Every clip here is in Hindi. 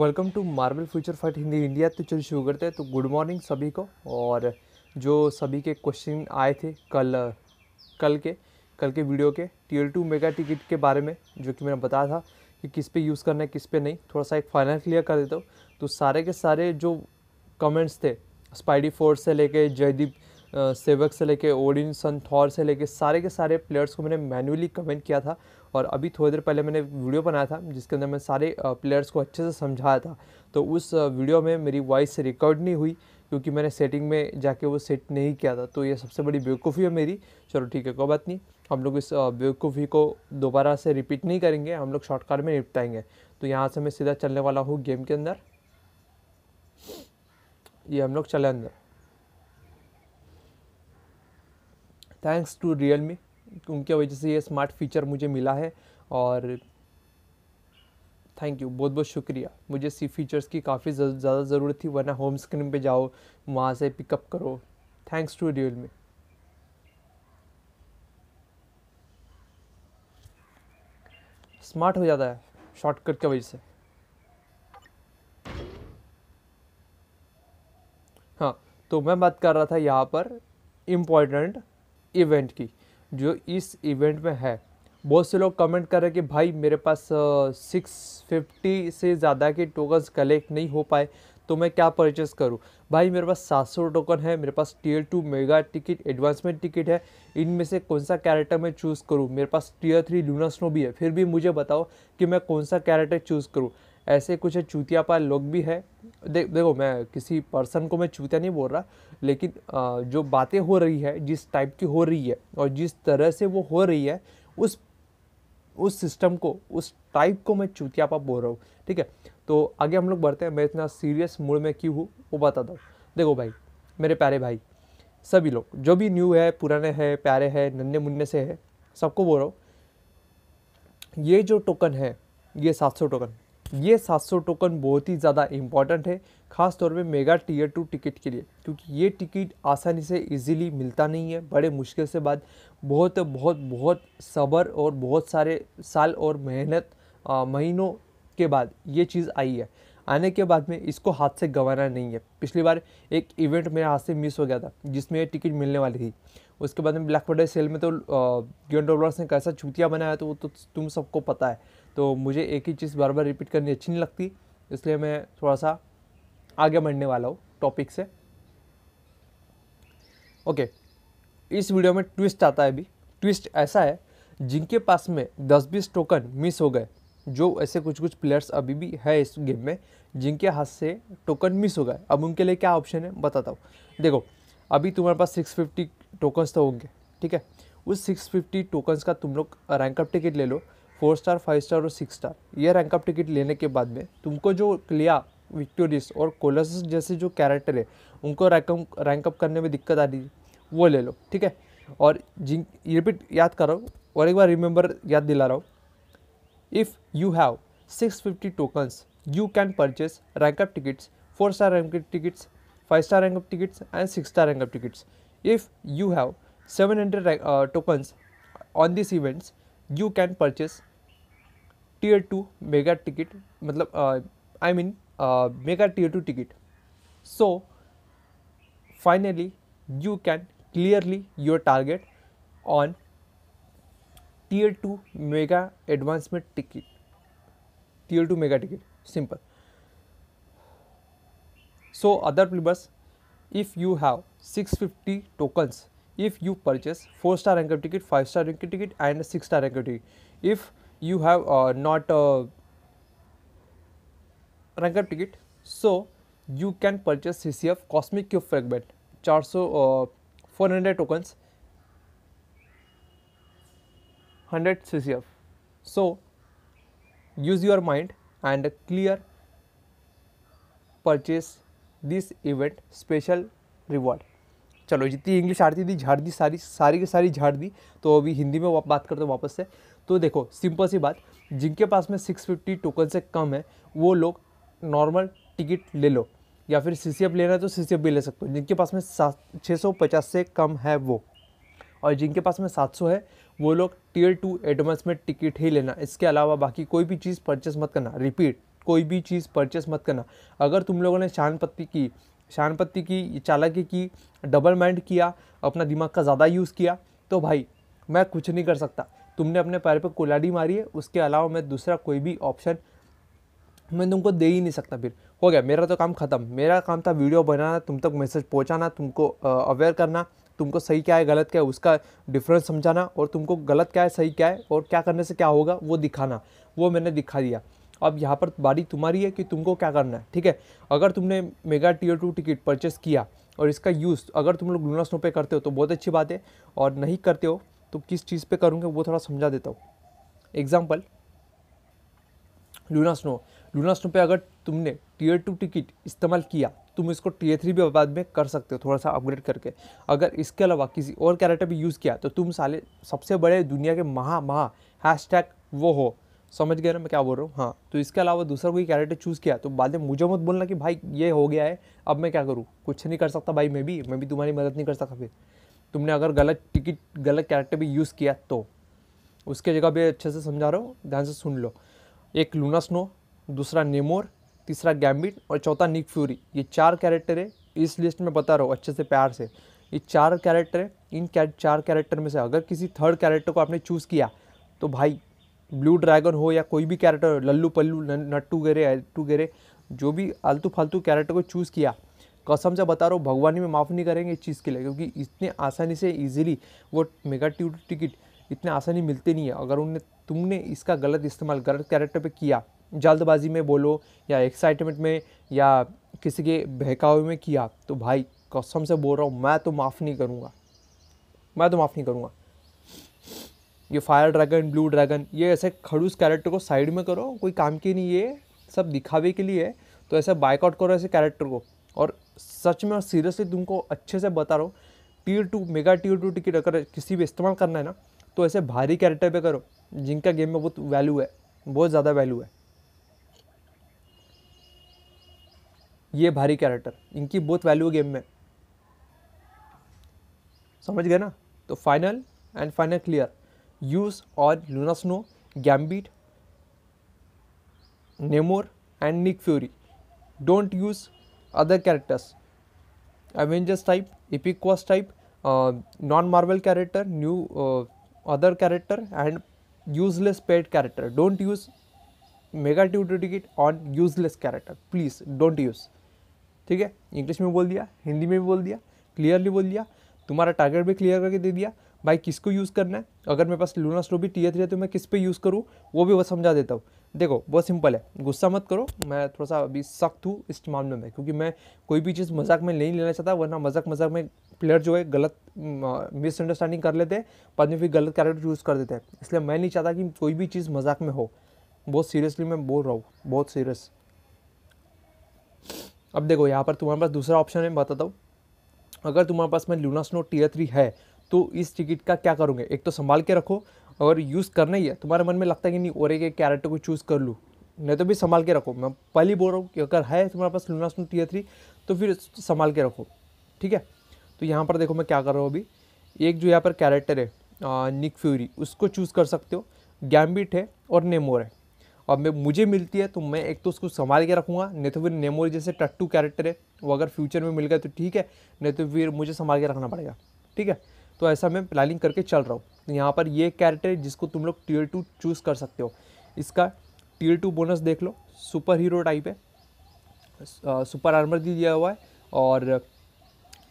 welcome to marvel future fight Hindi India तो चलिए शुरू करते हैं तो गुड मॉर्निंग सभी को और जो सभी के क्वेश्चन आए थे कल कल के कल के वीडियो के टीएल टू मेगा टिकट के बारे में जो कि मैंने बताया था कि किस पे यूज़ करना है किस पे नहीं थोड़ा सा एक फाइनल क्लियर कर देता हूँ तो सारे के सारे जो कमेंट्स थे स्पाइडी फोर्स से लेके जयदीप सेवक से लेके ओडिन सन थॉर से लेके सारे के सारे प्लेयर्स को मैंने मैनुअली कमेंट किया था और अभी थोड़ी देर पहले मैंने वीडियो बनाया था जिसके अंदर मैं सारे प्लेयर्स को अच्छे से समझाया था तो उस वीडियो में मेरी वॉइस रिकॉर्ड नहीं हुई क्योंकि मैंने सेटिंग में जाके वो सेट नहीं किया था तो ये सबसे बड़ी बेवकूफ़ी है मेरी चलो ठीक है कोई बात नहीं हम लोग इस बेवकूफ़ी को दोबारा से रिपीट नहीं करेंगे हम लोग शॉर्टकट में निपटाएंगे तो यहाँ से मैं सीधा चलने वाला हूँ गेम के अंदर ये हम लोग चले अंदर थैंक्स टू रियल मी उनके वजह से ये स्मार्ट फीचर मुझे मिला है और थैंक यू बहुत बहुत शुक्रिया मुझे सी फीचर्स की काफ़ी ज़्यादा ज़रूरत थी वरना होम स्क्रीन पे जाओ वहाँ से पिकअप करो thanks to Realme smart हो जाता है शॉर्टकट की वजह से हाँ तो मैं बात कर रहा था यहाँ पर इम्पोर्टेंट इवेंट की जो इस इवेंट में है बहुत से लोग कमेंट कर रहे हैं कि भाई मेरे पास सिक्स फिफ्टी से ज़्यादा के टोकन्स कलेक्ट नहीं हो पाए तो मैं क्या परचेस करूं भाई मेरे पास सात सौ टोकन है मेरे पास tier two mega ticket advancement ticket है इनमें से कौन सा कैरेक्टर मैं चूज़ करूं मेरे पास टीयर थ्री लूना स्नो भी है फिर भी मुझे बताओ कि मैं कौन सा कैरेक्टर चूज़ करूँ ऐसे कुछ चूतिया पा लोग भी है दे, देखो मैं किसी पर्सन को मैं चूतिया नहीं बोल रहा लेकिन आ, जो बातें हो रही है जिस टाइप की हो रही है और जिस तरह से वो हो रही है उस उस सिस्टम को उस टाइप को मैं चूतियापा बोल रहा हूँ ठीक है तो आगे हम लोग बढ़ते हैं मैं इतना सीरियस मूड में क्यों हूँ वो बता दो देखो भाई मेरे प्यारे भाई सभी लोग जो भी न्यू है पुराने हैं प्यारे हैं नन्हे मुन्ने से है सबको बोल रहा हूँ ये जो टोकन है ये 700 टोकन ये 700 टोकन बहुत ही ज़्यादा इम्पॉर्टेंट है खास तौर पे मेगा टीयर टू टिकट के लिए क्योंकि ये टिकट आसानी से इजीली मिलता नहीं है बड़े मुश्किल से बाद बहुत बहुत बहुत सब्र और बहुत सारे साल और मेहनत महीनों के बाद ये चीज़ आई है आने के बाद में इसको हाथ से गंवाना नहीं है पिछली बार एक इवेंट मेरे हाथ से मिस हो गया था जिसमें ये टिकट मिलने वाली थी उसके बाद में ब्लैक फ्राइडे सेल में तो गिवन डॉलर्स ने कैसा चूतिया बनाया तो वो तो तुम सबको पता है तो मुझे एक ही चीज़ बार बार रिपीट करनी अच्छी नहीं लगती इसलिए मैं थोड़ा सा आगे बढ़ने वाला हूँ टॉपिक से ओके इस वीडियो में ट्विस्ट आता है अभी ट्विस्ट ऐसा है जिनके पास में दस बीस टोकन मिस हो गए जो ऐसे कुछ कुछ प्लेयर्स अभी भी है इस गेम में जिनके हाथ से टोकन मिस हो गए अब उनके लिए क्या ऑप्शन है बताता हूँ देखो अभी तुम्हारे पास सिक्स फिफ्टी टोकन्स तो होंगे ठीक है उस सिक्स फिफ्टी टोकन्स का तुम लोग रैंकअप टिकट ले लो फोर स्टार फाइव स्टार और सिक्स स्टार ये रैंक टिकट लेने के बाद में तुमको जो क्लिया विक्टोरियस और कोलस जैसे जो कैरेक्टर है उनको रैंक रैंकअप करने में दिक्कत आ रही वो ले लो ठीक है और जिन रिपीट याद करो और एक बार रिमेंबर याद दिला रहा हूँ if you have six fifty tokens you can purchase rank up tickets four star rank tickets five star rank up tickets and six star rank up tickets if you have seven hundred tokens on this events you can purchase tier two mega ticket मतलब I mean mega tier two ticket so finally you can clearly your target on tier two mega advancement ticket tier two mega ticket simple so other players if you have six fifty tokens if you purchase four star rank ticket five star rank ticket and six star rank ticket if you have uh, not a rank up ticket so you can purchase CCF cosmic cube fragment 400 uh, 400 tokens 100 CCF so use your mind and clear purchase this event special reward चलो जितनी इंग्लिश आती थी झाड़ दी सारी सारी की सारी झाड़ दी तो अभी हिंदी में बात करते वापस से तो देखो सिंपल सी बात जिनके पास में 650 टोकन से कम है वो लोग नॉर्मल टिकट ले लो या फिर सी सी एफ लेना है तो सी सी एफ भी ले सकते हो जिनके पास में सात छः सौ पचास से कम है वो और जिनके पास में सात सौ है वो लोग टीयर टू एडवांस में टिकट ही लेना इसके अलावा बाकी कोई भी चीज़ परचेस मत करना रिपीट कोई भी चीज़ परचेस मत करना अगर तुम लोगों ने चांद पत्ती की शानपत्ती की चालाकी की डबल माइंड किया अपना दिमाग का ज़्यादा यूज़ किया तो भाई मैं कुछ नहीं कर सकता तुमने अपने पैर पर कोलाडी मारी है उसके अलावा मैं दूसरा कोई भी ऑप्शन मैं तुमको दे ही नहीं सकता फिर हो गया मेरा तो काम ख़त्म मेरा काम था वीडियो बनाना तुम तक मैसेज पहुंचाना तुमको अवेयर करना तुमको सही क्या है गलत क्या है उसका डिफरेंस समझाना और तुमको गलत क्या है सही क्या है और क्या करने से क्या होगा वो दिखाना वो मैंने दिखा दिया अब यहाँ पर बारी तुम्हारी है कि तुमको क्या करना है ठीक है अगर तुमने mega tier two ticket purchase किया और इसका यूज़ अगर तुम लोग लूना स्नो पे करते हो तो बहुत अच्छी बात है और नहीं करते हो तो किस चीज़ पे करूँगे वो थोड़ा समझा देता हूँ example Luna Snow Luna Snow पे अगर तुमने टीयर टू टिकट इस्तेमाल किया तुम इसको टीयर थ्री भी बाद में कर सकते हो थोड़ा सा अपग्रेड करके अगर इसके अलावा किसी और कैरेक्टर भी यूज़ किया तो तुम साले सबसे बड़े दुनिया के महा महा हैश वो हो समझ गए ना मैं क्या बोल रहा हूँ हाँ तो इसके अलावा दूसरा कोई कैरेक्टर चूज़ किया तो बाद में मुझे मत बोलना कि भाई ये हो गया है अब मैं क्या करूँ कुछ नहीं कर सकता भाई मैं भी मैं भी तुम्हारी मदद नहीं कर सकता फिर तुमने अगर गलत टिकट गलत कैरेक्टर भी यूज़ किया तो उसके जगह भी अच्छे से समझा रहा हूँ ध्यान से सुन लो एक लूना स्नो दूसरा नेमोर तीसरा गैम्बिट और चौथा निक फ्यूरी ये चार कैरेक्टर है इस लिस्ट में बता रहा हूँ अच्छे से प्यार से ये चार कैरेक्टर है इन चार कैरेक्टर में से अगर किसी थर्ड कैरेक्टर को आपने चूज़ किया तो भाई ब्लू ड्रैगन हो या कोई भी कैरेक्टर लल्लू पल्लू नट्टू गेरे अट्टू गेरे जो भी आलतू फालतू कैरेक्टर को चूज़ किया कसम से बता रहा हूँ भगवान में माफ़ नहीं करेंगे इस चीज़ के लिए क्योंकि इतने आसानी से इजीली वो मेगा ट्यूब टिकट इतने आसानी मिलते नहीं है अगर उनने तुमने इसका गलत इस्तेमाल गलत कैरेक्टर पे किया जल्दबाजी में बोलो या एक्साइटमेंट में या किसी के बहकावे में किया तो भाई कसम से बोल रहा हूँ मैं तो माफ़ नहीं करूँगा मैं तो माफ़ नहीं करूँगा ये फायर ड्रैगन ब्लू ड्रैगन ये ऐसे खड़ूस कैरेक्टर को साइड में करो कोई काम की नहीं ये सब दिखावे के लिए है तो ऐसे बाइकआउट करो ऐसे कैरेक्टर को और सच में और सीरियसली तुमको अच्छे से बता रहा हूँ tier two mega tier two ticket अगर किसी भी इस्तेमाल करना है ना तो ऐसे भारी कैरेक्टर पे करो जिनका गेम में बहुत वैल्यू है बहुत ज़्यादा वैल्यू है ये भारी कैरेक्टर इनकी बहुत वैल्यू है गेम में समझ गए ना तो final and final clear use और Luna Snow Gambit Namor and Nick Fury don't use other characters Avengers type इपिक्वास type non marvel character new other character and useless paid character don't use mega tube two two ticket on useless character please don't use ठीक है इंग्लिश में बोल दिया हिंदी में भी बोल दिया क्लियरली बोल दिया तुम्हारा टारगेट भी क्लियर करके दे दिया भाई किसको यूज़ करना है अगर मेरे पास लूना स्लो भी टी थ्री है तो मैं किस पे यूज़ करूँ वो भी बस समझा देता हूँ देखो बहुत सिंपल है गुस्सा मत करो मैं थोड़ा सा अभी सख्त हूँ इस मामले में क्योंकि मैं कोई भी चीज़ मजाक में नहीं लेना चाहता वरना मजाक मजाक में प्लेयर जो है गलत मिसअंडरस्टैंडिंग कर लेते हैं बाद में फिर गलत कैरेक्टर यूज़ कर देते हैं इसलिए मैं नहीं चाहता कि कोई भी चीज़ मजाक में हो बहुत सीरियसली मैं बोल रहा हूँ बहुत सीरियस अब देखो यहाँ पर तुम्हारे पास दूसरा ऑप्शन है बताता हूँ अगर तुम्हारे पास में लूना स्नो टीयर थ्री है तो इस टिकट का क्या करोगे एक तो संभाल के रखो और यूज़ करना ही है तुम्हारे मन में लगता है कि नहीं और एक कैरेक्टर को चूज़ कर लूँ नहीं तो भी संभाल के रखो मैं पहली बोल रहा हूँ कि अगर है तुम्हारे पास लूना टी टीयर थ्री तो फिर संभाल के रखो ठीक है तो यहाँ पर देखो मैं क्या कर रहा हूँ अभी एक जो यहाँ पर कैरेक्टर है आ, निक फ्यूरी उसको चूज़ कर सकते हो गैम्बिट है और नेमोर है और मैं मुझे मिलती है तो मैं एक तो उसको संभाल के रखूँगा नहीं तो फिर नेमोर जैसे टट्टू कैरेक्टर है वो अगर फ्यूचर में मिल गया तो ठीक है नहीं तो फिर मुझे संभाल के रखना पड़ेगा ठीक है तो ऐसा मैं प्लानिंग करके चल रहा हूँ यहाँ पर ये कैरेक्टर जिसको तुम लोग टीयर टू चूज़ कर सकते हो इसका टीयर टू बोनस देख लो सुपर हीरो टाइप है सुपर आर्मर भी दिया हुआ है और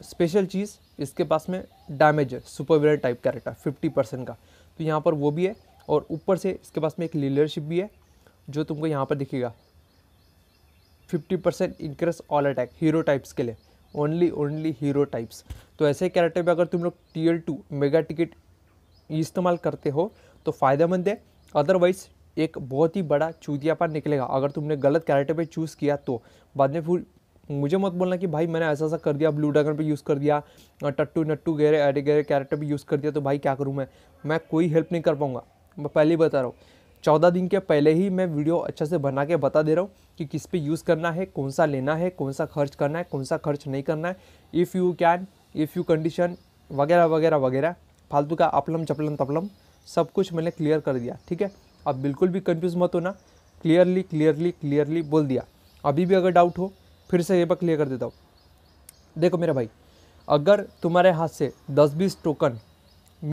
स्पेशल चीज़ इसके पास में डैमेज है सुपर वेयर टाइप कैरेक्टर फिफ्टी परसेंट का तो यहाँ पर वो भी है और ऊपर से इसके पास में एक लीडरशिप भी है जो तुमको यहाँ पर दिखेगा fifty percent increase all attack hero types के लिए ओनली ओनली हीरो टाइप्स तो ऐसे कैरेक्टर पर अगर तुम लोग T L two mega ticket इस्तेमाल करते हो तो फ़ायदेमंद है अदरवाइज एक बहुत ही बड़ा चूतियापन निकलेगा अगर तुमने गलत कैरेक्टर पे चूज़ किया तो बाद में फिर मुझे मत बोलना कि भाई मैंने ऐसा ऐसा कर दिया ब्लू ड्रैगन पे यूज़ कर दिया टट्टू नट्टू गहरे अरे गहरे कैरेक्टर पर यूज़ कर दिया तो भाई क्या करूँ मैं मैं कोई हेल्प नहीं कर पाऊँगा मैं पहले ही बता रहा हूँ चौदह दिन के पहले ही मैं वीडियो अच्छे से बना के बता दे रहा हूँ कि किस पे यूज़ करना है कौन सा लेना है कौन सा खर्च करना है कौन सा खर्च नहीं करना है if you can if you condition वगैरह वगैरह वगैरह फालतू का अपलम चपलम तपलम सब कुछ मैंने क्लियर कर दिया ठीक है अब बिल्कुल भी कन्फ्यूज़ मत होना क्लियरली क्लियरली क्लियरली बोल दिया अभी भी अगर डाउट हो फिर से ये बार क्लियर कर देता हूँ देखो मेरा भाई अगर तुम्हारे हाथ से दस बीस टोकन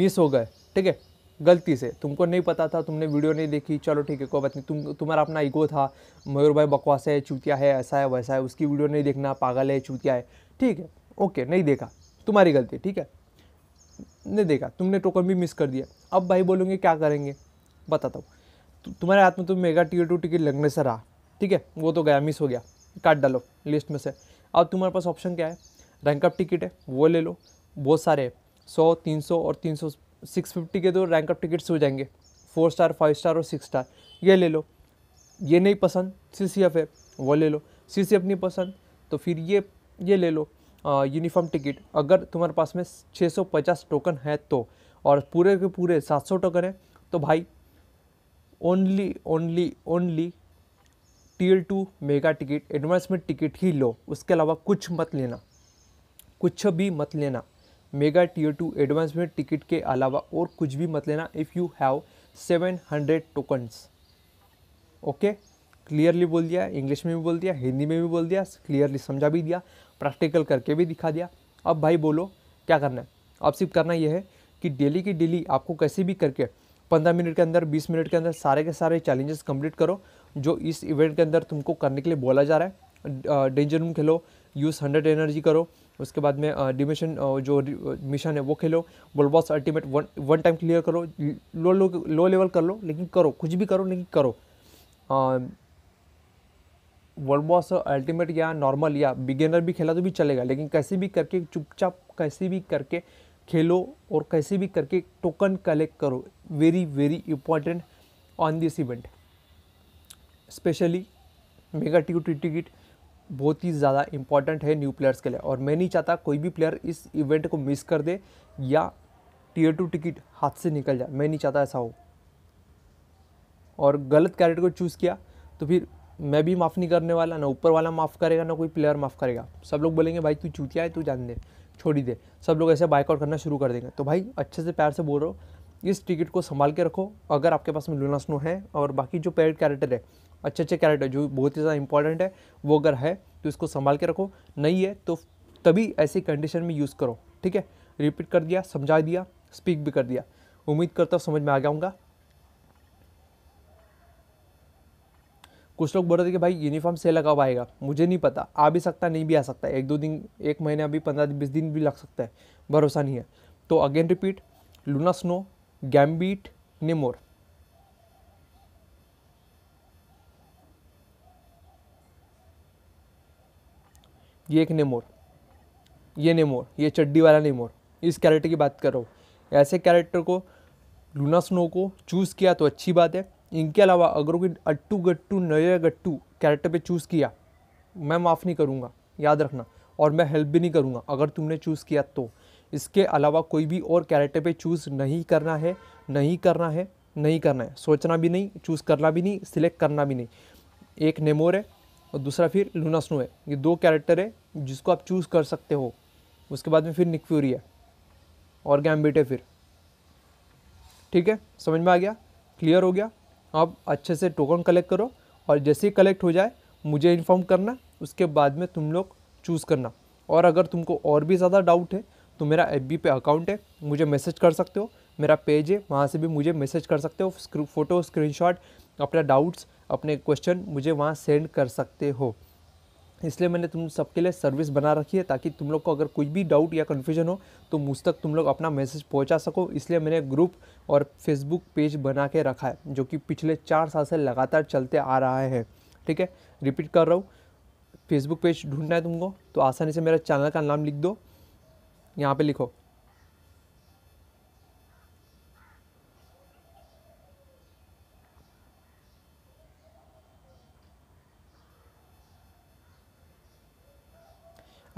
मिस हो गए ठीक है गलती से तुमको नहीं पता था तुमने वीडियो नहीं देखी चलो ठीक है कोई बात नहीं तुम तुम्हारा अपना ईगो था मयूर भाई बकवास है चूतिया है ऐसा है वैसा है उसकी वीडियो नहीं देखना पागल है चूतिया है ठीक है ओके नहीं देखा तुम्हारी गलती ठीक है नहीं देखा तुमने टोकन भी मिस कर दिया अब भाई बोलोगे क्या करेंगे बताता हूँ तुम्हारे हाथ में तो मेगा टिकट टू टिकट लगने से रहा ठीक है वो तो गया मिस हो गया काट डालो लिस्ट में से अब तुम्हारे पास ऑप्शन क्या है रैंकअप टिकट है वो ले लो बहुत सारे सौ तीन सौ और तीन सौ सिक्स फिफ्टी के दो रैंक अप टिकट्स हो जाएंगे फोर स्टार फाइव स्टार और सिक्स स्टार ये ले लो ये नहीं पसंद सी सी एफ है वो ले लो सी सी एफ नहीं पसंद तो फिर ये ये ले लो यूनिफॉर्म टिकट अगर तुम्हारे पास में 650 टोकन है तो और पूरे के पूरे 700 टोकन है तो भाई only only only L two mega ticket advancement ticket ही लो उसके अलावा कुछ मत लेना कुछ भी मत लेना mega tier two advancement ticket के अलावा और कुछ भी मत लेना if you have seven hundred tokens okay clearly बोल दिया इंग्लिश में भी बोल दिया हिंदी में भी बोल दिया क्लियरली समझा भी दिया प्रैक्टिकल करके भी दिखा दिया अब भाई बोलो क्या करना है अब सिर्फ करना यह है कि डेली की डेली आपको कैसे भी करके पंद्रह मिनट के अंदर बीस मिनट के अंदर सारे के सारे चैलेंजेस कंप्लीट करो जो इस इवेंट के अंदर तुमको करने के लिए बोला जा रहा है डेंजर रूम खेलो यूज़ हंड्रेड एनर्जी करो उसके बाद में डिमिशन जो मिशन है वो खेलो world boss ultimate one one time clear करो लो लो लो लेवल कर लो लेकिन करो कुछ भी करो लेकिन करो वर्ल्ड बॉस अल्टीमेट या नॉर्मल या बिगेनर भी खेला तो भी चलेगा लेकिन कैसे भी करके चुपचाप कैसे भी करके खेलो और कैसे भी करके टोकन कलेक्ट करो very very important on this event specially mega ticket ticket बहुत ही ज़्यादा इंपॉर्टेंट है न्यू प्लेयर्स के लिए और मैं नहीं चाहता कोई भी प्लेयर इस इवेंट को मिस कर दे या टीयर टू टिकट हाथ से निकल जाए मैं नहीं चाहता ऐसा हो और गलत कैरेक्टर को चूज़ किया तो फिर मैं भी माफ़ नहीं करने वाला ना ऊपर वाला माफ़ करेगा ना कोई प्लेयर माफ़ करेगा सब लोग बोलेंगे भाई तू चूतिया है तू जान दे छोड़ ही दे सब लोग ऐसे बाइकआउट करना शुरू कर देंगे तो भाई अच्छे से प्यार से बोल रहे हो इस टिकट को संभाल के रखो अगर आपके पास में लूना स्नो है और बाकी जो पेड कैरेक्टर है अच्छे अच्छे कैरेक्टर जो बहुत ही ज़्यादा इंपॉर्टेंट है वो अगर है तो इसको संभाल के रखो नहीं है तो तभी ऐसी कंडीशन में यूज़ करो ठीक है रिपीट कर दिया समझा दिया स्पीक भी कर दिया उम्मीद करता हूँ समझ में आ जाऊँगा कुछ लोग बोल रहे थे कि भाई यूनिफॉर्म से लगा हुआ आएगा मुझे नहीं पता आ भी सकता नहीं भी आ सकता एक दो दिन एक महीना अभी पंद्रह बीस दिन भी लग सकता है भरोसा नहीं है तो again repeat Luna Snow Gambit Namor ये एक नेमोर ये नेमोर ये चड्डी वाला नेमोर इस कैरेक्टर की बात कर रहा हूँ ऐसे कैरेक्टर को लूना स्नो को चूज़ किया तो अच्छी बात है इनके अलावा अगर कोई अट्टू गट्टू नया गट्टू कैरेक्टर पे चूज़ किया मैं माफ़ नहीं करूँगा याद रखना और मैं हेल्प भी नहीं करूँगा अगर तुमने चूज़ किया तो इसके अलावा कोई भी और कैरेक्टर पे चूज़ नहीं करना है नहीं करना है नहीं करना है सोचना भी नहीं चूज़ करना भी नहीं सिलेक्ट करना भी नहीं एक नेमोर है और दूसरा फिर लूना स्नो है ये दो कैरेक्टर है जिसको आप चूज़ कर सकते हो उसके बाद में फिर फ्यूरी है और गैम्बिट है फिर ठीक है समझ में आ गया क्लियर हो गया आप अच्छे से टोकन कलेक्ट करो और जैसे ही कलेक्ट हो जाए मुझे इन्फॉर्म करना उसके बाद में तुम लोग चूज़ करना और अगर तुमको और भी ज़्यादा डाउट है तो मेरा एफ पे अकाउंट है मुझे मैसेज कर सकते हो मेरा पेज है वहाँ से भी मुझे मैसेज कर सकते हो फोटो स्क्रीनशॉट अपना डाउट्स अपने क्वेश्चन मुझे वहाँ सेंड कर सकते हो इसलिए मैंने तुम सबके लिए सर्विस बना रखी है ताकि तुम लोग को अगर कुछ भी डाउट या कन्फ्यूजन हो तो मुझ तक तुम लोग अपना मैसेज पहुंचा सको इसलिए मैंने ग्रुप और फेसबुक पेज बना के रखा है जो कि पिछले चार साल से लगातार चलते आ रहा है ठीक है रिपीट कर रहा हूँ फेसबुक पेज ढूंढना है तुमको तो आसानी से मेरा चैनल का नाम लिख दो यहाँ पर लिखो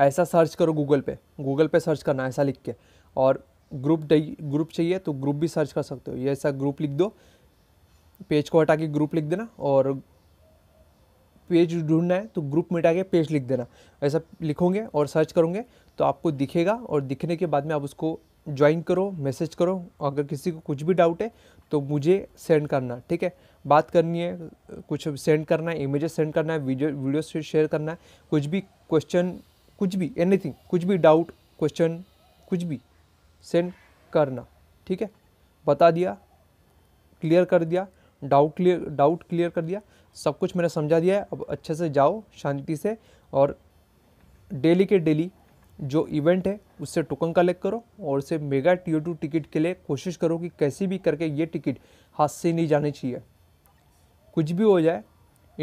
ऐसा सर्च करो गूगल पे गूगल पे सर्च करना ऐसा लिख के और ग्रुप ग्रुप चाहिए तो ग्रुप भी सर्च कर सकते हो ये ऐसा ग्रुप लिख दो पेज को हटा के ग्रुप लिख देना और पेज ढूंढना है तो ग्रुप मिटा के पेज लिख देना ऐसा लिखोगे और सर्च करोगे तो आपको दिखेगा और दिखने के बाद में आप उसको ज्वाइन करो मैसेज करो अगर किसी को कुछ भी डाउट है तो मुझे सेंड करना ठीक है बात करनी है कुछ सेंड करना है इमेजेस सेंड करना है वीडियो वीडियो शेयर करना है कुछ भी क्वेश्चन कुछ भी एनीथिंग कुछ भी डाउट क्वेश्चन कुछ भी सेंड करना ठीक है बता दिया क्लियर कर दिया डाउट क्लियर डाउट क्लियर कर दिया सब कुछ मैंने समझा दिया है अब अच्छे से जाओ शांति से और डेली के डेली जो इवेंट है उससे टोकन कलेक्ट करो और उसे मेगा टी टू टिकट के लिए कोशिश करो कि कैसे भी करके ये टिकट हाथ से नहीं जानी चाहिए कुछ भी हो जाए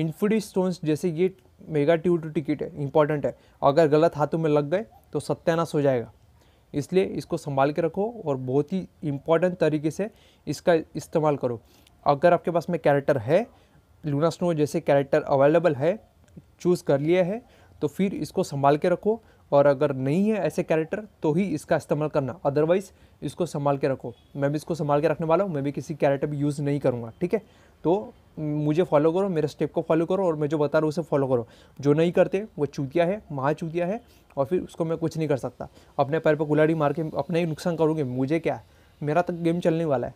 इन्फिडी स्टोन्स जैसे ये मेगा ट्यू टू टिकट है इंपॉर्टेंट है अगर गलत हाथों में लग गए तो सत्यानाश हो जाएगा इसलिए इसको संभाल के रखो और बहुत ही इम्पॉर्टेंट तरीके से इसका इस्तेमाल करो अगर आपके पास में कैरेक्टर है लूना स्नो जैसे कैरेक्टर अवेलेबल है चूज़ कर लिया है तो फिर इसको संभाल के रखो और अगर नहीं है ऐसे कैरेक्टर तो ही इसका इस्तेमाल करना अदरवाइज़ इसको संभाल के रखो मैं भी इसको संभाल के रखने वाला हूँ मैं भी किसी कैरेक्टर भी यूज़ नहीं करूँगा ठीक है तो मुझे फॉलो करो मेरे स्टेप को फॉलो करो और मैं जो बता रहा हूँ उसे फॉलो करो जो नहीं करते वो चूतिया है महा चूतिया है और फिर उसको मैं कुछ नहीं कर सकता अपने पैर पर कुलाड़ी मार के अपना ही नुकसान करूँगी मुझे क्या मेरा तक तो गेम चलने वाला है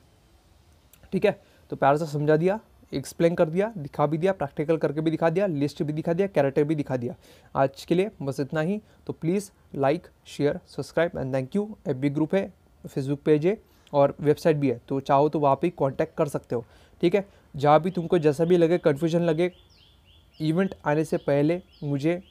ठीक है तो प्यार से समझा दिया एक्सप्लेन कर दिया दिखा भी दिया प्रैक्टिकल करके भी दिखा दिया लिस्ट भी दिखा दिया कैरेक्टर भी दिखा दिया आज के लिए बस इतना ही तो please like share subscribe and thank you F group है फेसबुक पेज है और वेबसाइट भी है तो चाहो तो वहाँ पर कॉन्टैक्ट कर सकते हो ठीक है जहाँ भी तुमको जैसा भी लगे कन्फ्यूजन लगे इवेंट आने से पहले मुझे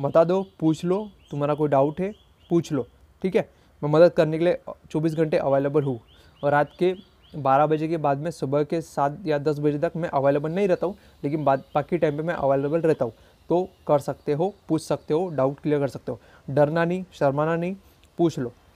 बता दो पूछ लो तुम्हारा कोई डाउट है पूछ लो ठीक है मैं मदद करने के लिए 24 घंटे अवेलेबल हूँ और रात के बारह बजे के बाद में सुबह के सात या दस बजे तक मैं अवेलेबल नहीं रहता हूँ लेकिन बाद बाकी टाइम पे मैं अवेलेबल रहता हूँ तो कर सकते हो पूछ सकते हो डाउट क्लियर कर सकते हो डरना नहीं शर्माना नहीं पूछ लो